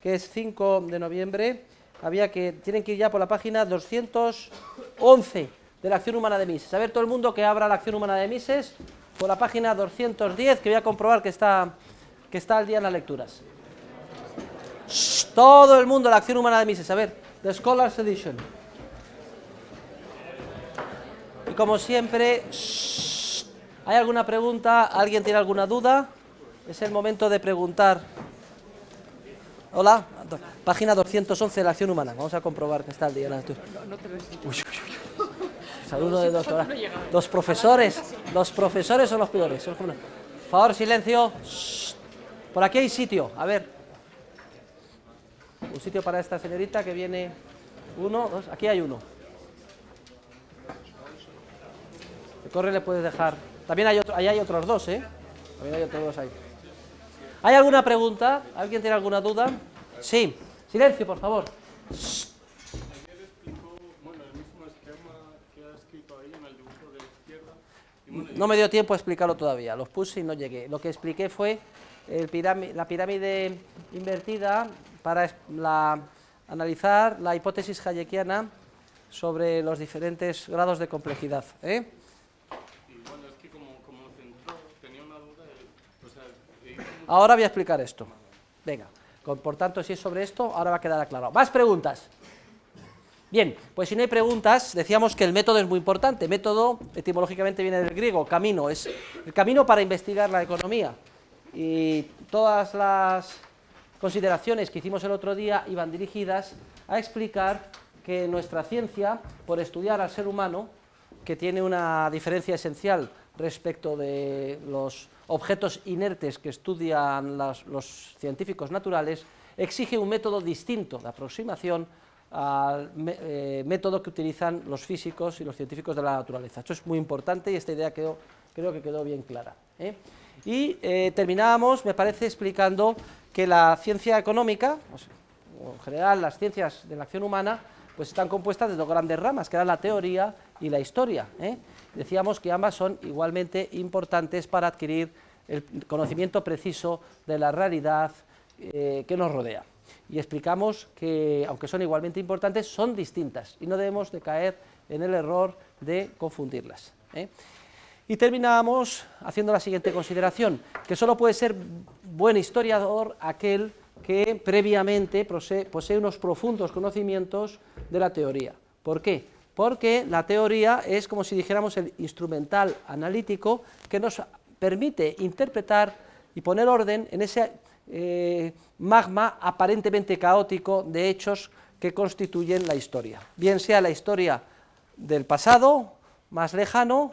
que es 5 de noviembre, había que, tienen que ir ya por la página 211 de la acción humana de Mises. A ver, todo el mundo que abra la acción humana de Mises, por la página 210, que voy a comprobar que está, que está al día en las lecturas. todo el mundo, la acción humana de Mises. A ver, The Scholars Edition. Y como siempre, ¿hay alguna pregunta? ¿Alguien tiene alguna duda? Es el momento de preguntar. Hola, página 211 de la acción humana. Vamos a comprobar que está el día de la No, Saludo de doctora. Los profesores, los profesores son los peores. Por favor, silencio. Por aquí hay sitio. A ver. Un sitio para esta señorita que viene. Uno, dos. Aquí hay uno. corre le puedes dejar. También hay otro, ahí hay otros dos, ¿eh? También hay otros dos ahí. ¿Hay alguna pregunta? ¿Alguien tiene alguna duda? Sí. Silencio, por favor. no me dio tiempo a explicarlo todavía, los puse y no llegué. Lo que expliqué fue la pirámide invertida para la, analizar la hipótesis hayekiana sobre los diferentes grados de complejidad. ¿eh? Ahora voy a explicar esto. Venga, por tanto, si es sobre esto, ahora va a quedar aclarado. ¿Más preguntas? Bien, pues si no hay preguntas, decíamos que el método es muy importante. Método, etimológicamente, viene del griego, camino. Es el camino para investigar la economía. Y todas las consideraciones que hicimos el otro día iban dirigidas a explicar que nuestra ciencia, por estudiar al ser humano, que tiene una diferencia esencial respecto de los objetos inertes que estudian los científicos naturales, exige un método distinto de aproximación al eh, método que utilizan los físicos y los científicos de la naturaleza. Esto es muy importante y esta idea quedó, creo que quedó bien clara. ¿eh? Y eh, terminamos, terminábamos, me parece, explicando que la ciencia económica, pues, en general las ciencias de la acción humana, pues están compuestas de dos grandes ramas, que eran la teoría y la historia decíamos que ambas son igualmente importantes para adquirir el conocimiento preciso de la realidad eh, que nos rodea. Y explicamos que, aunque son igualmente importantes, son distintas y no debemos de caer en el error de confundirlas. ¿eh? Y terminamos haciendo la siguiente consideración, que solo puede ser buen historiador aquel que previamente posee unos profundos conocimientos de la teoría. ¿Por qué? porque la teoría es como si dijéramos el instrumental analítico que nos permite interpretar y poner orden en ese eh, magma aparentemente caótico de hechos que constituyen la historia, bien sea la historia del pasado más lejano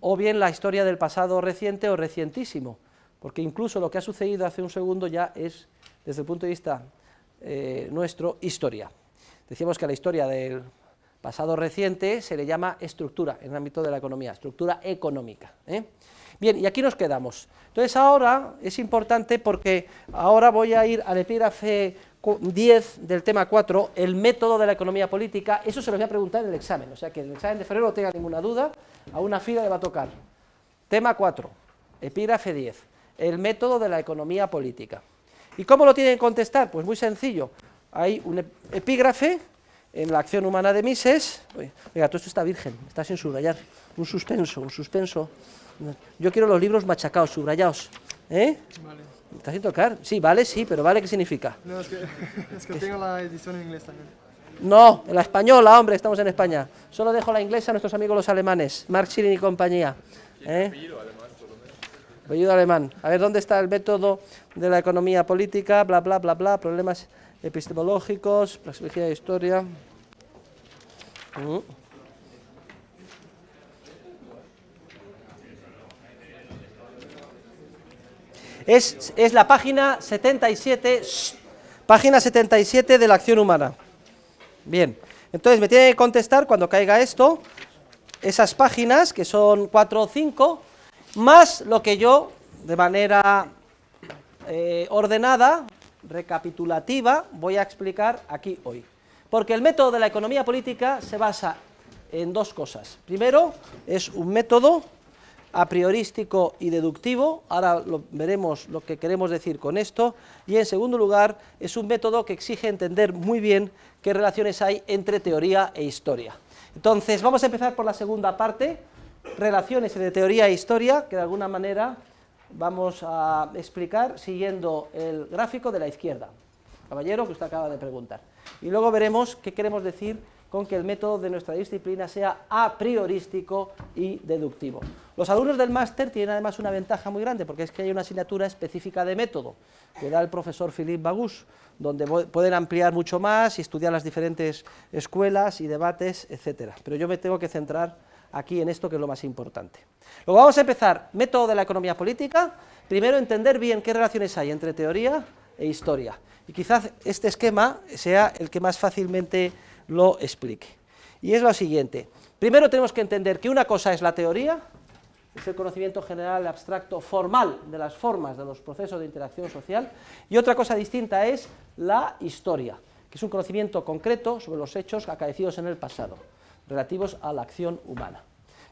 o bien la historia del pasado reciente o recientísimo, porque incluso lo que ha sucedido hace un segundo ya es, desde el punto de vista eh, nuestro, historia. Decíamos que la historia del pasado reciente se le llama estructura en el ámbito de la economía, estructura económica. ¿eh? Bien, y aquí nos quedamos. Entonces ahora es importante porque ahora voy a ir al epígrafe 10 del tema 4, el método de la economía política, eso se lo voy a preguntar en el examen, o sea que en el examen de febrero no tenga ninguna duda, a una fila le va a tocar. Tema 4, epígrafe 10, el método de la economía política. ¿Y cómo lo tienen que contestar? Pues muy sencillo, hay un epígrafe en la acción humana de Mises. Oiga, todo esto está virgen, está sin subrayar. Un suspenso, un suspenso. Yo quiero los libros machacados, subrayados. ¿Eh? Vale. sin tocar? Sí, vale, sí, pero vale, ¿qué significa? No, es que, es que tengo la edición en inglés también. No, en la española, hombre, estamos en España. Solo dejo la inglesa a nuestros amigos los alemanes, Mark Schilling y compañía. ¿Eh? alemán, por lo menos. alemán. A ver, ¿dónde está el método de la economía política? Bla, bla, bla, bla, problemas epistemológicos, praxeología de historia. Mm. Es, la página 77, página 77 de la acción humana. Bien, entonces me tiene que contestar cuando caiga esto, esas páginas, que son 4 o 5, más lo que yo, de manera eh, ordenada, recapitulativa voy a explicar aquí hoy. Porque el método de la economía política se basa en dos cosas. Primero, es un método a priorístico y deductivo, ahora veremos lo que queremos decir con esto, y en segundo lugar, es un método que exige entender muy bien qué relaciones hay entre teoría e historia. Entonces, vamos a empezar por la segunda parte, relaciones entre teoría e historia, que de alguna manera vamos a explicar siguiendo el gráfico de la izquierda, caballero, que usted acaba de preguntar. Y luego veremos qué queremos decir con que el método de nuestra disciplina sea a priorístico y deductivo. Los alumnos del máster tienen además una ventaja muy grande, porque es que hay una asignatura específica de método que da el profesor Philippe Bagus, donde pueden ampliar mucho más y estudiar las diferentes escuelas y debates, etc. Pero yo me tengo que centrar aquí en esto que es lo más importante. Lo vamos a empezar, método de la economía política, primero entender bien qué relaciones hay entre teoría e historia. Y quizás este esquema sea el que más fácilmente lo explique. Y es lo siguiente, primero tenemos que entender que una cosa es la teoría, es el conocimiento general, abstracto, formal de las formas de los procesos de interacción social, y otra cosa distinta es la historia, que es un conocimiento concreto sobre los hechos acaecidos en el pasado relativos a la acción humana.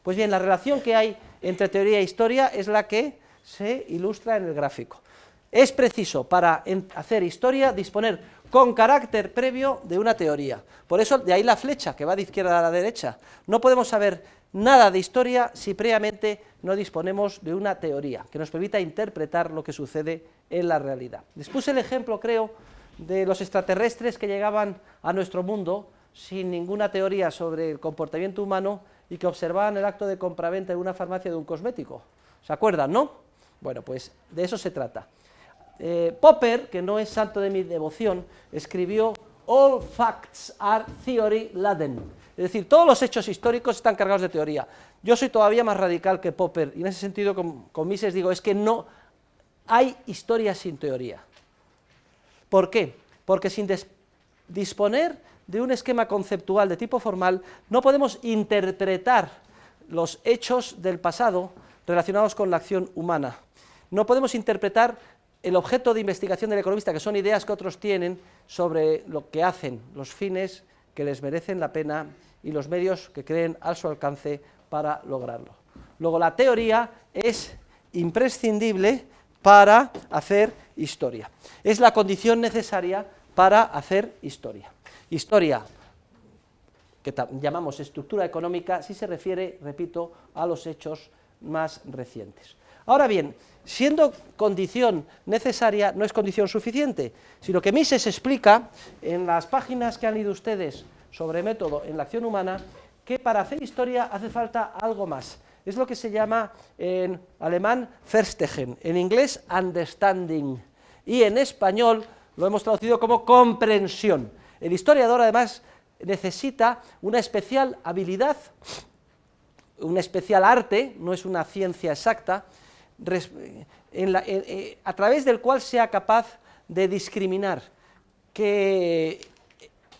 Pues bien, la relación que hay entre teoría e historia es la que se ilustra en el gráfico. Es preciso para hacer historia disponer con carácter previo de una teoría. Por eso de ahí la flecha que va de izquierda a la derecha. No podemos saber nada de historia si previamente no disponemos de una teoría que nos permita interpretar lo que sucede en la realidad. Les el ejemplo, creo, de los extraterrestres que llegaban a nuestro mundo sin ninguna teoría sobre el comportamiento humano y que observaban el acto de compraventa de una farmacia de un cosmético. ¿Se acuerdan, no? Bueno, pues de eso se trata. Eh, Popper, que no es santo de mi devoción, escribió All facts are theory laden. Es decir, todos los hechos históricos están cargados de teoría. Yo soy todavía más radical que Popper y en ese sentido con, con Mises digo, es que no hay historia sin teoría. ¿Por qué? Porque sin disponer de un esquema conceptual de tipo formal, no podemos interpretar los hechos del pasado relacionados con la acción humana. No podemos interpretar el objeto de investigación del economista, que son ideas que otros tienen sobre lo que hacen, los fines que les merecen la pena y los medios que creen a su alcance para lograrlo. Luego, la teoría es imprescindible para hacer historia. Es la condición necesaria para hacer historia. Historia, que llamamos estructura económica, si se refiere, repito, a los hechos más recientes. Ahora bien, siendo condición necesaria, no es condición suficiente, sino que Mises explica en las páginas que han leído ustedes sobre método en la acción humana, que para hacer historia hace falta algo más. Es lo que se llama en alemán Verstehen, en inglés understanding, y en español lo hemos traducido como comprensión. El historiador además necesita una especial habilidad, un especial arte, no es una ciencia exacta, eh, eh, a través del cual sea capaz de discriminar qué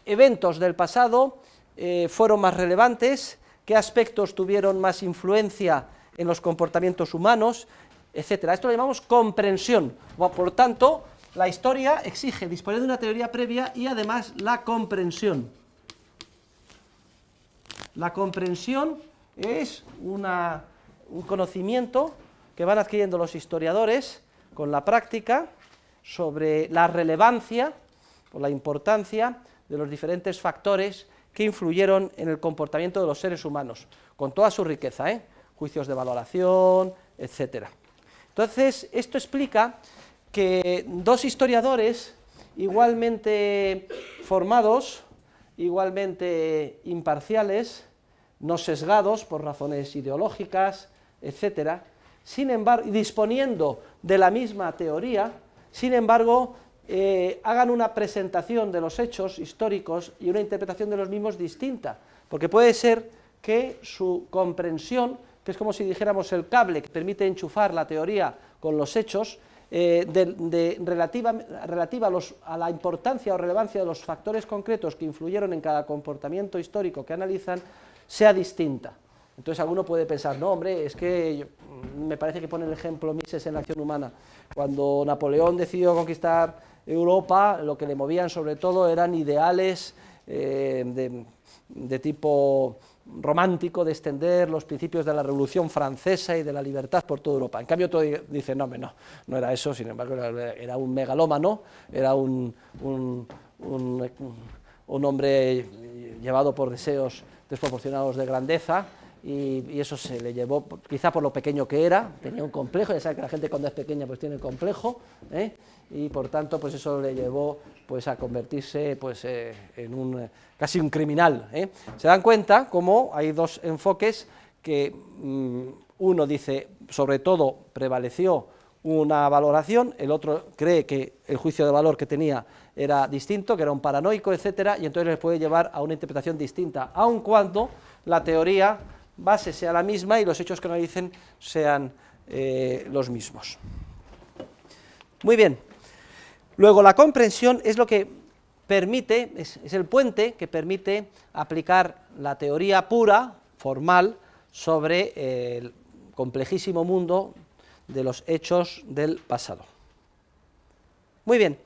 eventos del pasado eh, fueron más relevantes, qué aspectos tuvieron más influencia en los comportamientos humanos, etc. Esto lo llamamos comprensión. Por tanto, la historia exige disponer de una teoría previa y además la comprensión. La comprensión es un conocimiento que van adquiriendo los historiadores con la práctica sobre la relevancia o la importancia de los diferentes factores que influyeron en el comportamiento de los seres humanos, con toda su riqueza, ¿eh? juicios de valoración, etc. Entonces, esto explica que dos historiadores igualmente formados, igualmente imparciales, no sesgados por razones ideológicas, etc., sin embargo, disponiendo de la misma teoría, sin embargo, eh, hagan una presentación de los hechos históricos y una interpretación de los mismos distinta, porque puede ser que su comprensión, que es como si dijéramos el cable que permite enchufar la teoría con los hechos, eh, de, relativa, relativa a, la importancia o relevancia de los factores concretos que influyeron en cada comportamiento histórico que analizan sea distinta. Entonces alguno puede pensar, no hombre, es que me parece que pone el ejemplo Mises en la acción humana. Cuando Napoleón decidió conquistar Europa, lo que le movían sobre todo eran ideales eh, de, tipo romántico de extender los principios de la Revolución Francesa y de la libertad por toda Europa. En cambio, todo dice, no, no, no era eso, sin embargo, era un megalómano, era un, un, hombre llevado por deseos desproporcionados de grandeza, y, eso se le llevó, quizá por lo pequeño que era, tenía un complejo, ya sabes que la gente cuando es pequeña pues tiene el complejo, ¿eh? y por tanto pues eso le llevó pues a convertirse pues eh, en un eh, casi un criminal ¿eh? se dan cuenta como hay dos enfoques que mm, uno dice sobre todo prevaleció una valoración el otro cree que el juicio de valor que tenía era distinto que era un paranoico etcétera y entonces le puede llevar a una interpretación distinta aun cuando la teoría base sea la misma y los hechos que nos dicen sean los mismos muy bien Luego, la comprensión es lo que permite, es, el puente que permite aplicar la teoría pura, formal, sobre el complejísimo mundo de los hechos del pasado. Muy bien.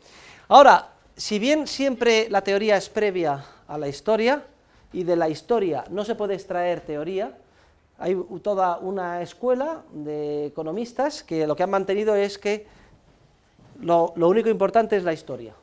Ahora, si bien siempre la teoría es previa a la historia, y de la historia no se puede extraer teoría, hay toda una escuela de economistas que lo que han mantenido es que lo, único importante es la historia,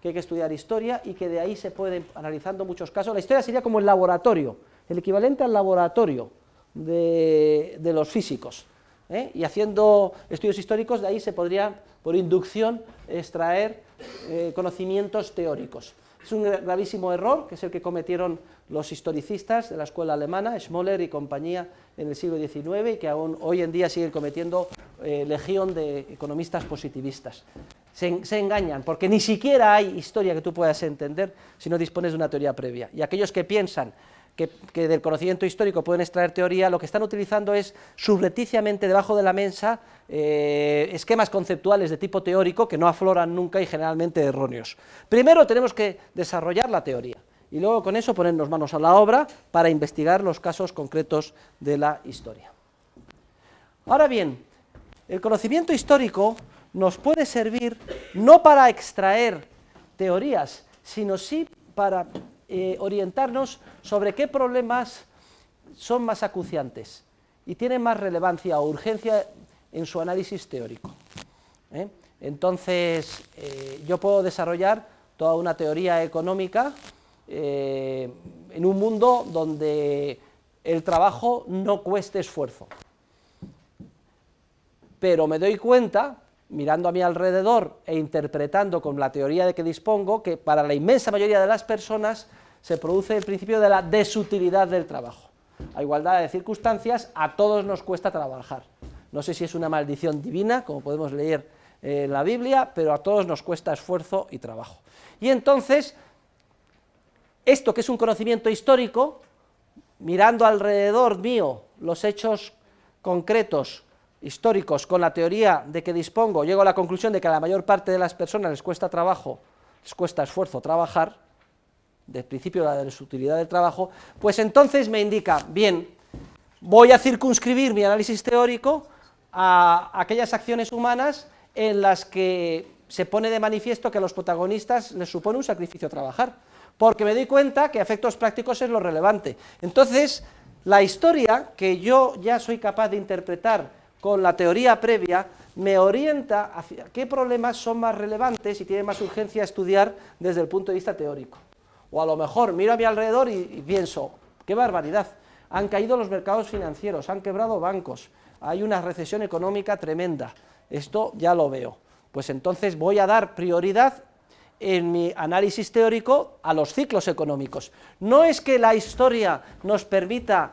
que hay que estudiar historia y que de ahí se pueden, analizando muchos casos, la historia sería como el laboratorio, el equivalente al laboratorio de, los físicos. ¿eh? Y haciendo estudios históricos, de ahí se podría, por inducción, extraer eh, conocimientos teóricos. Es un gravísimo error, que es el que cometieron los historicistas de la escuela alemana, Schmoller y compañía, en el siglo XIX y que aún hoy en día siguen cometiendo eh, legión de economistas positivistas. Se, se, engañan, porque ni siquiera hay historia que tú puedas entender si no dispones de una teoría previa. Y aquellos que piensan que, del conocimiento histórico pueden extraer teoría, lo que están utilizando es subrepticiamente debajo de la mesa eh, esquemas conceptuales de tipo teórico que no afloran nunca y generalmente erróneos. Primero tenemos que desarrollar la teoría y luego con eso ponernos manos a la obra para investigar los casos concretos de la historia. Ahora bien, el conocimiento histórico nos puede servir no para extraer teorías, sino sí para eh, orientarnos sobre qué problemas son más acuciantes y tienen más relevancia o urgencia en su análisis teórico. ¿eh? Entonces, eh, yo puedo desarrollar toda una teoría económica en un mundo donde el trabajo no cueste esfuerzo. Pero me doy cuenta mirando a mi alrededor e interpretando con la teoría de que dispongo que para la inmensa mayoría de las personas se produce el principio de la desutilidad del trabajo. A igualdad de circunstancias, a todos nos cuesta trabajar. No sé si es una maldición divina, como podemos leer eh, en la Biblia, pero a todos nos cuesta esfuerzo y trabajo. Y entonces, esto que es un conocimiento histórico, mirando alrededor mío los hechos concretos históricos con la teoría de que dispongo, llego a la conclusión de que a la mayor parte de las personas les cuesta trabajo, les cuesta esfuerzo trabajar, del principio la desutilidad del trabajo, pues entonces me indica, bien, voy a circunscribir mi análisis teórico a aquellas acciones humanas en las que se pone de manifiesto que a los protagonistas les supone un sacrificio trabajar, porque me doy cuenta que efectos prácticos es lo relevante. Entonces, la historia que yo ya soy capaz de interpretar con la teoría previa, me orienta hacia qué problemas son más relevantes y tienen más urgencia estudiar desde el punto de vista teórico. O a lo mejor miro a mi alrededor y pienso, qué barbaridad, han caído los mercados financieros, han quebrado bancos, hay una recesión económica tremenda, esto ya lo veo. Pues entonces voy a dar prioridad en mi análisis teórico a los ciclos económicos. No es que la historia nos permita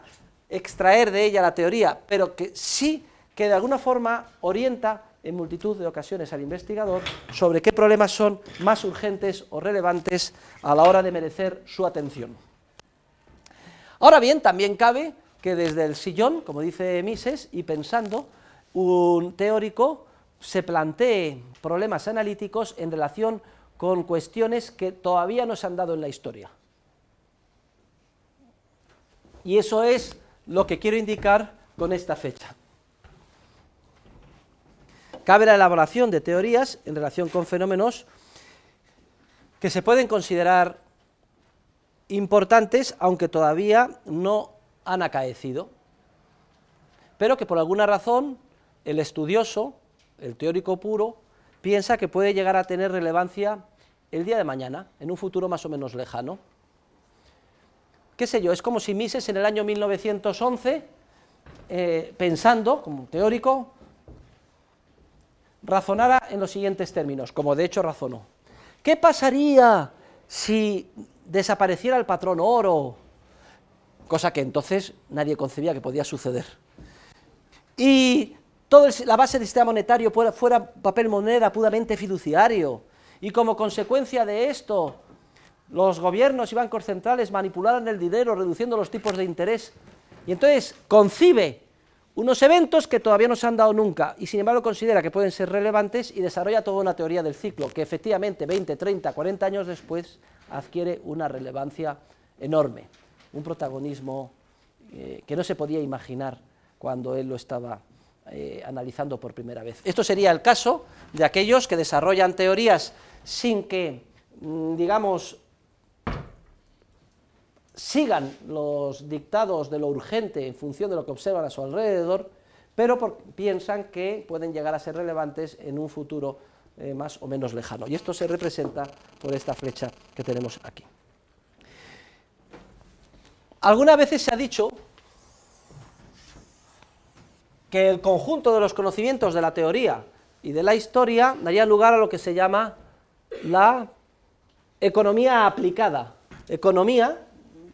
extraer de ella la teoría, pero que sí que de alguna forma orienta en multitud de ocasiones al investigador sobre qué problemas son más urgentes o relevantes a la hora de merecer su atención. Ahora bien, también cabe que desde el sillón, como dice Mises, y pensando, un teórico se plantee problemas analíticos en relación con cuestiones que todavía no se han dado en la historia. Y eso es lo que quiero indicar con esta fecha cabe la elaboración de teorías en relación con fenómenos que se pueden considerar importantes, aunque todavía no han acaecido, pero que por alguna razón el estudioso, el teórico puro, piensa que puede llegar a tener relevancia el día de mañana, en un futuro más o menos lejano. ¿Qué sé yo? Es como si Mises en el año 1911, eh, pensando, como teórico, razonara en los siguientes términos, como de hecho razonó. ¿Qué pasaría si desapareciera el patrón oro? Cosa que entonces nadie concebía que podía suceder. Y toda la base del sistema monetario fuera papel moneda puramente fiduciario. Y como consecuencia de esto, los gobiernos y bancos centrales manipularan el dinero reduciendo los tipos de interés. Y entonces concibe unos eventos que todavía no se han dado nunca y sin embargo considera que pueden ser relevantes y desarrolla toda una teoría del ciclo que efectivamente 20, 30, 40 años después adquiere una relevancia enorme, un protagonismo eh, que no se podía imaginar cuando él lo estaba eh, analizando por primera vez. Esto sería el caso de aquellos que desarrollan teorías sin que, mm, digamos, sigan los dictados de lo urgente en función de lo que observan a su alrededor, pero piensan que pueden llegar a ser relevantes en un futuro eh, más o menos lejano. Y esto se representa por esta flecha que tenemos aquí. Algunas veces se ha dicho que el conjunto de los conocimientos de la teoría y de la historia daría lugar a lo que se llama la economía aplicada. Economía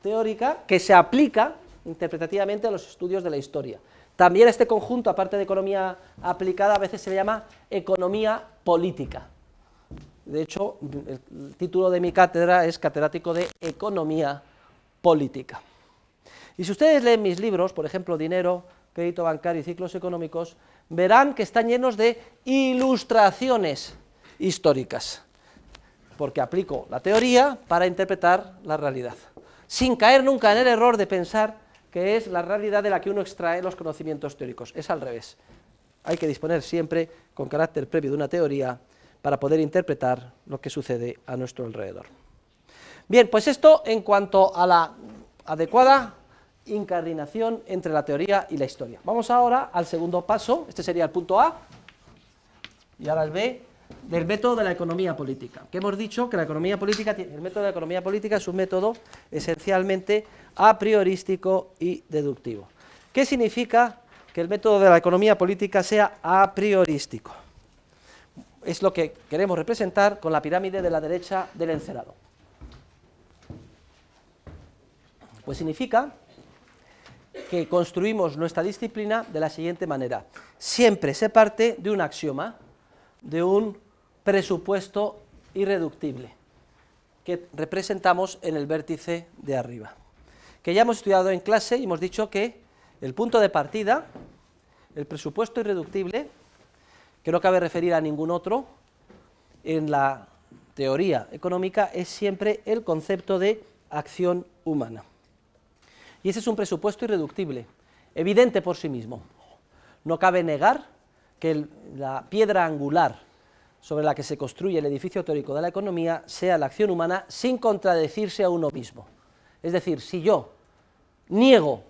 teórica que se aplica interpretativamente a los estudios de la historia. También este conjunto, aparte de economía aplicada, a veces se le llama economía política. De hecho, el título de mi cátedra es catedrático de economía política. Y si ustedes leen mis libros, por ejemplo, Dinero, Crédito Bancario y Ciclos Económicos, verán que están llenos de ilustraciones históricas, porque aplico la teoría para interpretar la realidad sin caer nunca en el error de pensar que es la realidad de la que uno extrae los conocimientos teóricos. Es al revés. Hay que disponer siempre con carácter previo de una teoría para poder interpretar lo que sucede a nuestro alrededor. Bien, pues esto en cuanto a la adecuada incardinación entre la teoría y la historia. Vamos ahora al segundo paso, este sería el punto A, y ahora el B, del método de la economía política. Que hemos dicho que la economía política, el método de la economía política es un método esencialmente a priorístico y deductivo. ¿Qué significa que el método de la economía política sea a priorístico? Es lo que queremos representar con la pirámide de la derecha del encerado. Pues significa que construimos nuestra disciplina de la siguiente manera. Siempre se parte de un axioma de un presupuesto irreductible que representamos en el vértice de arriba. Que ya hemos estudiado en clase y hemos dicho que el punto de partida, el presupuesto irreductible, que no cabe referir a ningún otro, en la teoría económica es siempre el concepto de acción humana. Y ese es un presupuesto irreductible, evidente por sí mismo. No cabe negar que la piedra angular sobre la que se construye el edificio teórico de la economía sea la acción humana sin contradecirse a uno mismo. Es decir, si yo niego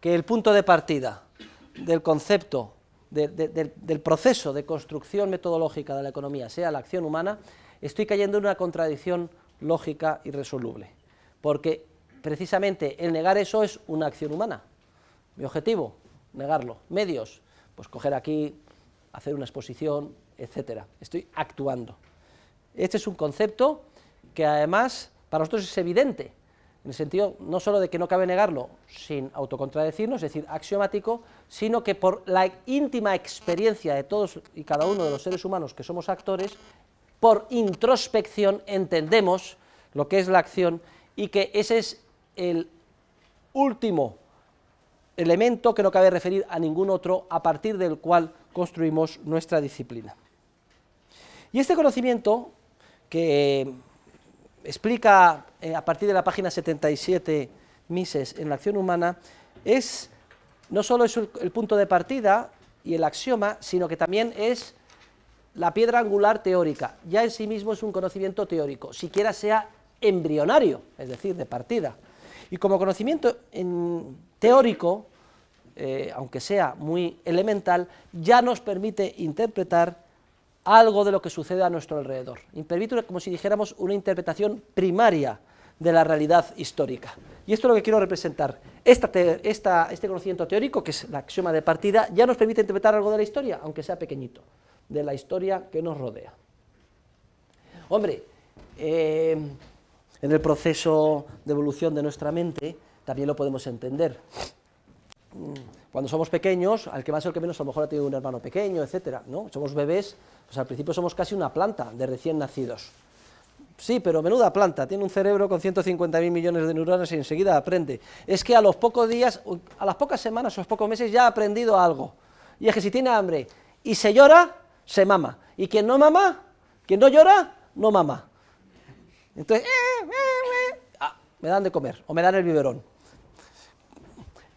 que el punto de partida del concepto, del, del proceso de construcción metodológica de la economía sea la acción humana, estoy cayendo en una contradicción lógica irresoluble. Porque precisamente el negar eso es una acción humana. Mi objetivo, negarlo. Medios, pues coger aquí hacer una exposición, etcétera, Estoy actuando. Este es un concepto que además para nosotros es evidente, en el sentido no solo de que no cabe negarlo sin autocontradecirnos, es decir, axiomático, sino que por la íntima experiencia de todos y cada uno de los seres humanos que somos actores, por introspección entendemos lo que es la acción y que ese es el último elemento que no cabe referir a ningún otro a partir del cual construimos nuestra disciplina. Y este conocimiento que eh, explica eh, a partir de la página 77 Mises en la acción humana es no solo es el punto de partida y el axioma, sino que también es la piedra angular teórica. Ya en sí mismo es un conocimiento teórico, siquiera sea embrionario, es decir, de partida. Y como conocimiento teórico, eh, aunque sea muy elemental, ya nos permite interpretar algo de lo que sucede a nuestro alrededor. Permite como si dijéramos una interpretación primaria de la realidad histórica. Y esto es lo que quiero representar. este conocimiento teórico, que es la axioma de partida, ya nos permite interpretar algo de la historia, aunque sea pequeñito, de la historia que nos rodea. Hombre, eh, en el proceso de evolución de nuestra mente, también lo podemos entender. Cuando somos pequeños, al que más o al que menos a lo mejor ha tenido un hermano pequeño, etcétera, ¿no? Somos bebés, pues al principio somos casi una planta de recién nacidos. Sí, pero menuda planta, tiene un cerebro con 150.000 millones de neuronas y enseguida aprende. Es que a los pocos días, a las pocas semanas o a los pocos meses ya ha aprendido algo. Y es que si tiene hambre y se llora, se mama. Y quien no mama, quien no llora, no mama. Entonces, eh, eh, eh, ah, me dan de comer o me dan el biberón.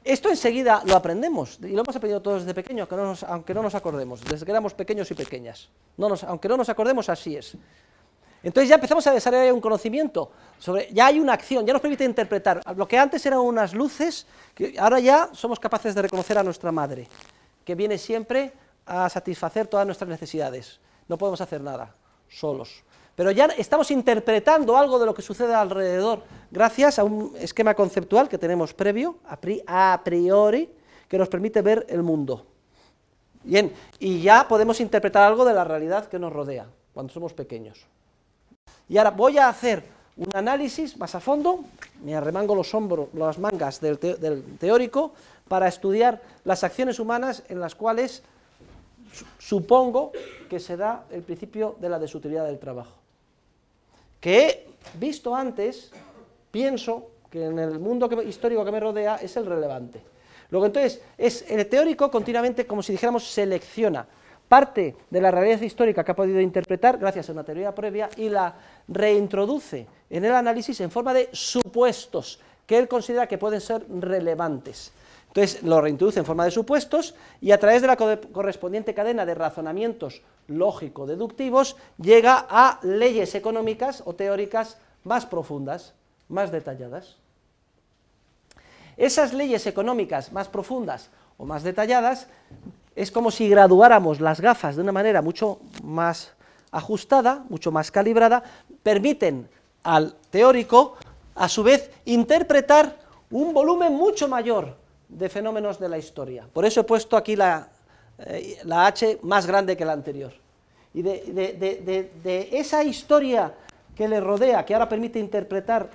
Esto enseguida lo aprendemos y lo hemos aprendido todos desde pequeños, aunque no nos, acordemos, desde que éramos pequeños y pequeñas. No nos, aunque no nos acordemos, así es. Entonces ya empezamos a desarrollar un conocimiento, sobre, ya hay una acción, ya nos permite interpretar. Lo que antes eran unas luces, que ahora ya somos capaces de reconocer a nuestra madre, que viene siempre a satisfacer todas nuestras necesidades. No podemos hacer nada, solos pero ya estamos interpretando algo de lo que sucede alrededor, gracias a un esquema conceptual que tenemos previo, a priori, que nos permite ver el mundo. Bien, y ya podemos interpretar algo de la realidad que nos rodea cuando somos pequeños. Y ahora voy a hacer un análisis más a fondo, me arremango los hombros, las mangas del, del teórico, para estudiar las acciones humanas en las cuales supongo que se da el principio de la desutilidad del trabajo que he visto antes, pienso que en el mundo histórico que me rodea es el relevante. Luego entonces, es el teórico continuamente, como si dijéramos, selecciona parte de la realidad histórica que ha podido interpretar gracias a una teoría previa y la reintroduce en el análisis en forma de supuestos que él considera que pueden ser relevantes. Entonces lo reintroduce en forma de supuestos y a través de la correspondiente cadena de razonamientos lógico-deductivos, llega a leyes económicas o teóricas más profundas, más detalladas. Esas leyes económicas más profundas o más detalladas es como si graduáramos las gafas de una manera mucho más ajustada, mucho más calibrada, permiten al teórico, a su vez, interpretar un volumen mucho mayor de fenómenos de la historia. Por eso he puesto aquí la eh, la H más grande que la anterior. Y de, de, esa historia que le rodea, que ahora permite interpretar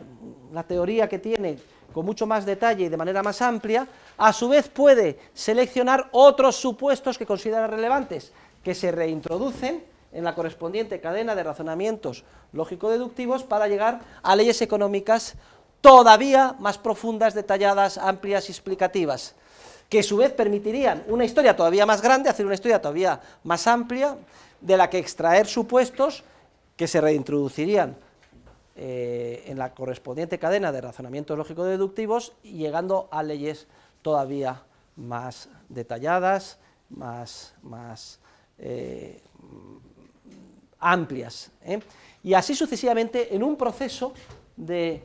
la teoría que tiene con mucho más detalle y de manera más amplia, a su vez puede seleccionar otros supuestos que considera relevantes, que se reintroducen en la correspondiente cadena de razonamientos lógico-deductivos para llegar a leyes económicas todavía más profundas, detalladas, amplias y explicativas que a su vez permitirían una historia todavía más grande, hacer una historia todavía más amplia, de la que extraer supuestos que se reintroducirían eh, en la correspondiente cadena de razonamientos lógico-deductivos, llegando a leyes todavía más detalladas, más, eh, amplias. ¿eh? Y así sucesivamente en un proceso de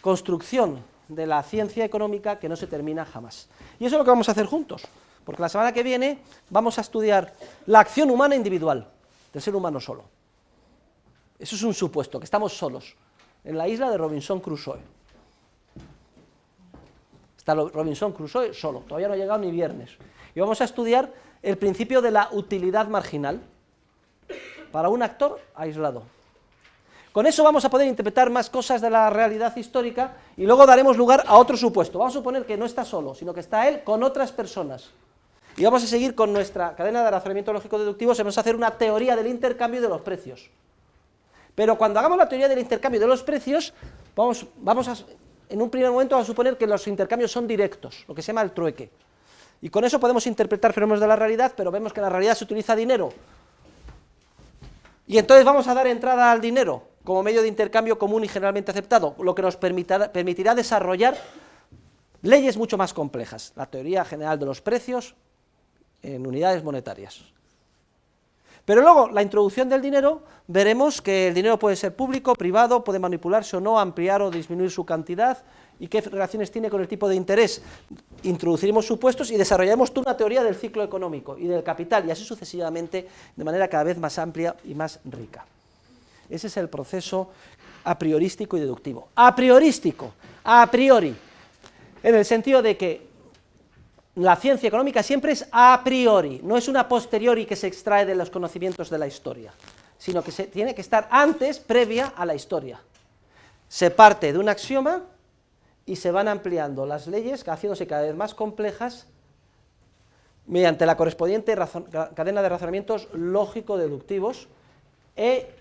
construcción de la ciencia económica que no se termina jamás. Y eso es lo que vamos a hacer juntos, porque la semana que viene vamos a estudiar la acción humana individual del ser humano solo. Eso es un supuesto, que estamos solos, en la isla de Robinson Crusoe. Está Robinson Crusoe solo, todavía no ha llegado ni viernes. Y vamos a estudiar el principio de la utilidad marginal para un actor aislado. Con eso vamos a poder interpretar más cosas de la realidad histórica y luego daremos lugar a otro supuesto. Vamos a suponer que no está solo, sino que está él con otras personas. Y vamos a seguir con nuestra cadena de razonamiento lógico-deductivo, se vamos a hacer una teoría del intercambio de los precios. Pero cuando hagamos la teoría del intercambio de los precios, vamos, a, en un primer momento a suponer que los intercambios son directos, lo que se llama el trueque. Y con eso podemos interpretar fenómenos de la realidad, pero vemos que en la realidad se utiliza dinero. Y entonces vamos a dar entrada al dinero como medio de intercambio común y generalmente aceptado, lo que nos permitirá, desarrollar leyes mucho más complejas, la teoría general de los precios en unidades monetarias. Pero luego, la introducción del dinero, veremos que el dinero puede ser público, privado, puede manipularse o no, ampliar o disminuir su cantidad y qué relaciones tiene con el tipo de interés. Introduciremos supuestos y desarrollaremos una teoría del ciclo económico y del capital y así sucesivamente de manera cada vez más amplia y más rica. Ese es el proceso a priorístico y deductivo. A priorístico, a priori, en el sentido de que la ciencia económica siempre es a priori, no es una posteriori que se extrae de los conocimientos de la historia, sino que se tiene que estar antes, previa a la historia. Se parte de un axioma y se van ampliando las leyes, haciéndose cada vez más complejas mediante la correspondiente cadena de razonamientos lógico-deductivos e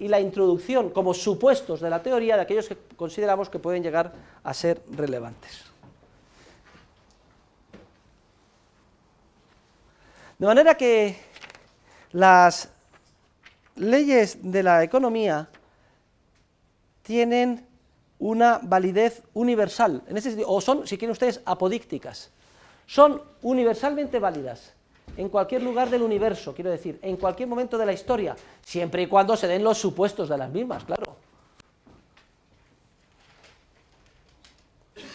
y la introducción como supuestos de la teoría de aquellos que consideramos que pueden llegar a ser relevantes. De manera que las leyes de la economía tienen una validez universal, en o son, si quieren ustedes, apodícticas. Son universalmente válidas en cualquier lugar del universo, quiero decir, en cualquier momento de la historia, siempre y cuando se den los supuestos de las mismas, claro.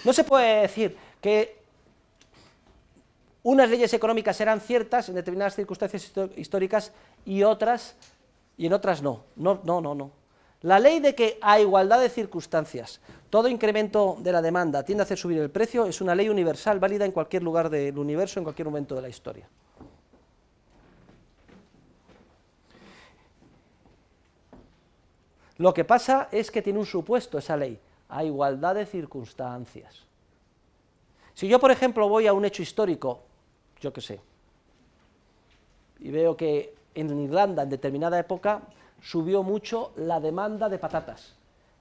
No se puede decir que unas leyes económicas serán ciertas en determinadas circunstancias históricas y otras y en otras no. No, no, no, no. La ley de que a igualdad de circunstancias todo incremento de la demanda tiende a hacer subir el precio es una ley universal válida en cualquier lugar del universo, en cualquier momento de la historia. Lo que pasa es que tiene un supuesto esa ley, a igualdad de circunstancias. Si yo, por ejemplo, voy a un hecho histórico, yo qué sé, y veo que en Irlanda en determinada época subió mucho la demanda de patatas,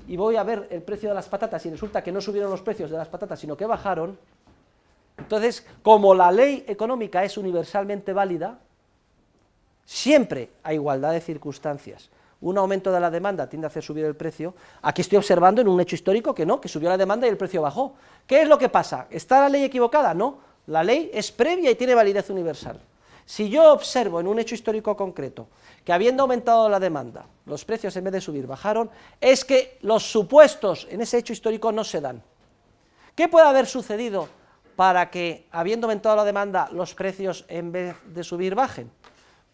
y voy a ver el precio de las patatas y resulta que no subieron los precios de las patatas, sino que bajaron, entonces, como la ley económica es universalmente válida, siempre a igualdad de circunstancias, un aumento de la demanda tiende a hacer subir el precio, aquí estoy observando en un hecho histórico que no, que subió la demanda y el precio bajó. ¿Qué es lo que pasa? ¿Está la ley equivocada? No, la ley es previa y tiene validez universal. Si yo observo en un hecho histórico concreto que habiendo aumentado la demanda, los precios en vez de subir bajaron, es que los supuestos en ese hecho histórico no se dan. ¿Qué puede haber sucedido para que, habiendo aumentado la demanda, los precios en vez de subir bajen?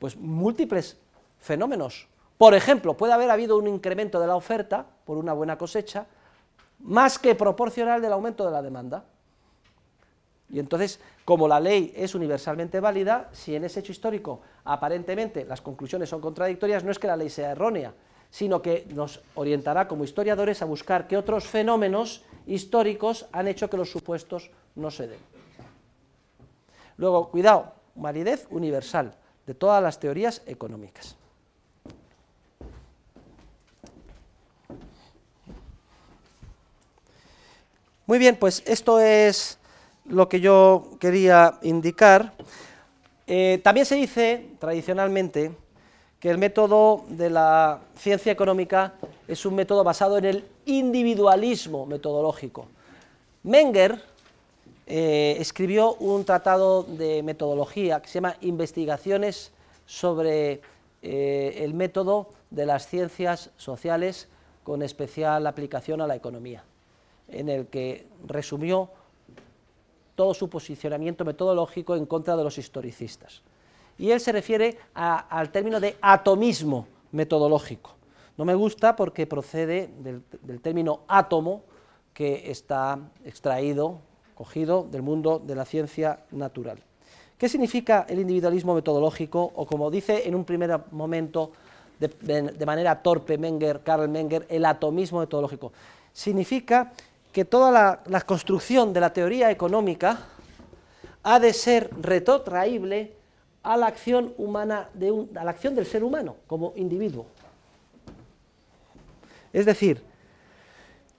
Pues múltiples fenómenos. Por ejemplo, puede haber habido un incremento de la oferta por una buena cosecha, más que proporcional del aumento de la demanda. Y entonces, como la ley es universalmente válida, si en ese hecho histórico aparentemente las conclusiones son contradictorias, no es que la ley sea errónea, sino que nos orientará como historiadores a buscar qué otros fenómenos históricos han hecho que los supuestos no se den. Luego, cuidado, validez universal de todas las teorías económicas. Muy bien, pues esto es lo que yo quería indicar. Eh, también se dice tradicionalmente que el método de la ciencia económica es un método basado en el individualismo metodológico. Menger eh, escribió un tratado de metodología que se llama Investigaciones sobre eh, el método de las ciencias sociales con especial aplicación a la economía en el que resumió todo su posicionamiento metodológico en contra de los historicistas. Y él se refiere al término de atomismo metodológico. No me gusta porque procede del, término átomo que está extraído, cogido del mundo de la ciencia natural. ¿Qué significa el individualismo metodológico? O como dice en un primer momento, de, de, manera torpe Menger, Karl Menger, el atomismo metodológico. Significa que toda la, construcción de la teoría económica ha de ser retrotraíble a la acción humana de la acción del ser humano como individuo. Es decir,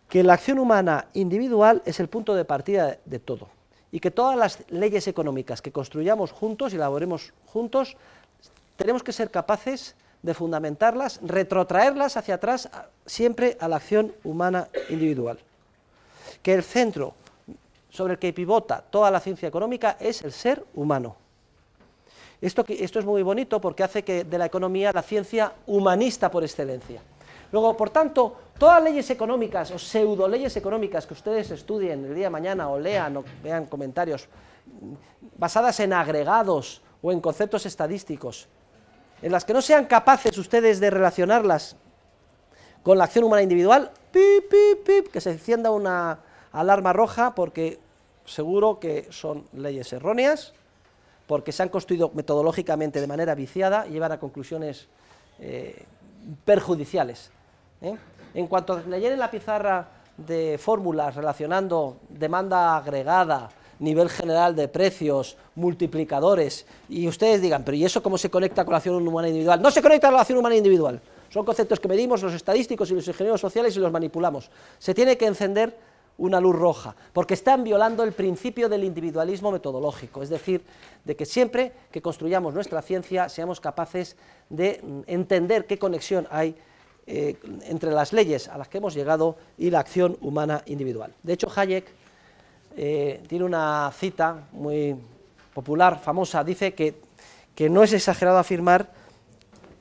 que la acción humana individual es el punto de partida de, de todo y que todas las leyes económicas que construyamos juntos y elaboremos juntos tenemos que ser capaces de fundamentarlas, retrotraerlas hacia atrás siempre a la acción humana individual que el centro sobre el que pivota toda la ciencia económica es el ser humano. Esto, esto es muy bonito porque hace que de la economía la ciencia humanista por excelencia. Luego, por tanto, todas leyes económicas o pseudo leyes económicas que ustedes estudien el día de mañana o lean o vean comentarios mm, basadas en agregados o en conceptos estadísticos, en las que no sean capaces ustedes de relacionarlas con la acción humana individual, pip, pip, pip, que se encienda una, alarma roja porque seguro que son leyes erróneas, porque se han construido metodológicamente de manera viciada y llevan a conclusiones eh, perjudiciales. ¿eh? En cuanto en la pizarra de fórmulas relacionando demanda agregada, nivel general de precios, multiplicadores, y ustedes digan, pero ¿y eso cómo se conecta con la acción humana individual? No se conecta con la acción humana individual. Son conceptos que medimos los estadísticos y los ingenieros sociales y los manipulamos. Se tiene que encender una luz roja, porque están violando el principio del individualismo metodológico, es decir, de que siempre que construyamos nuestra ciencia seamos capaces de mm, entender qué conexión hay eh, entre las leyes a las que hemos llegado y la acción humana individual. De hecho, Hayek eh, tiene una cita muy popular, famosa, dice que, que no es exagerado afirmar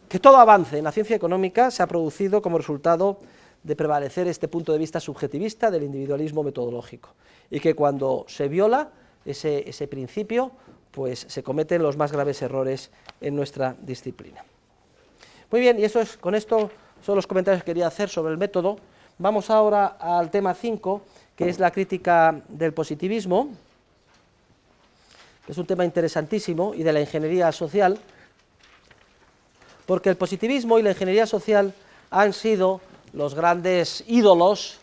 que todo avance en la ciencia económica se ha producido como resultado de prevalecer este punto de vista subjetivista del individualismo metodológico y que cuando se viola ese, principio, pues se cometen los más graves errores en nuestra disciplina. Muy bien, y eso es, con esto son los comentarios que quería hacer sobre el método. Vamos ahora al tema 5, que es la crítica del positivismo, es un tema interesantísimo, y de la ingeniería social, porque el positivismo y la ingeniería social han sido los grandes ídolos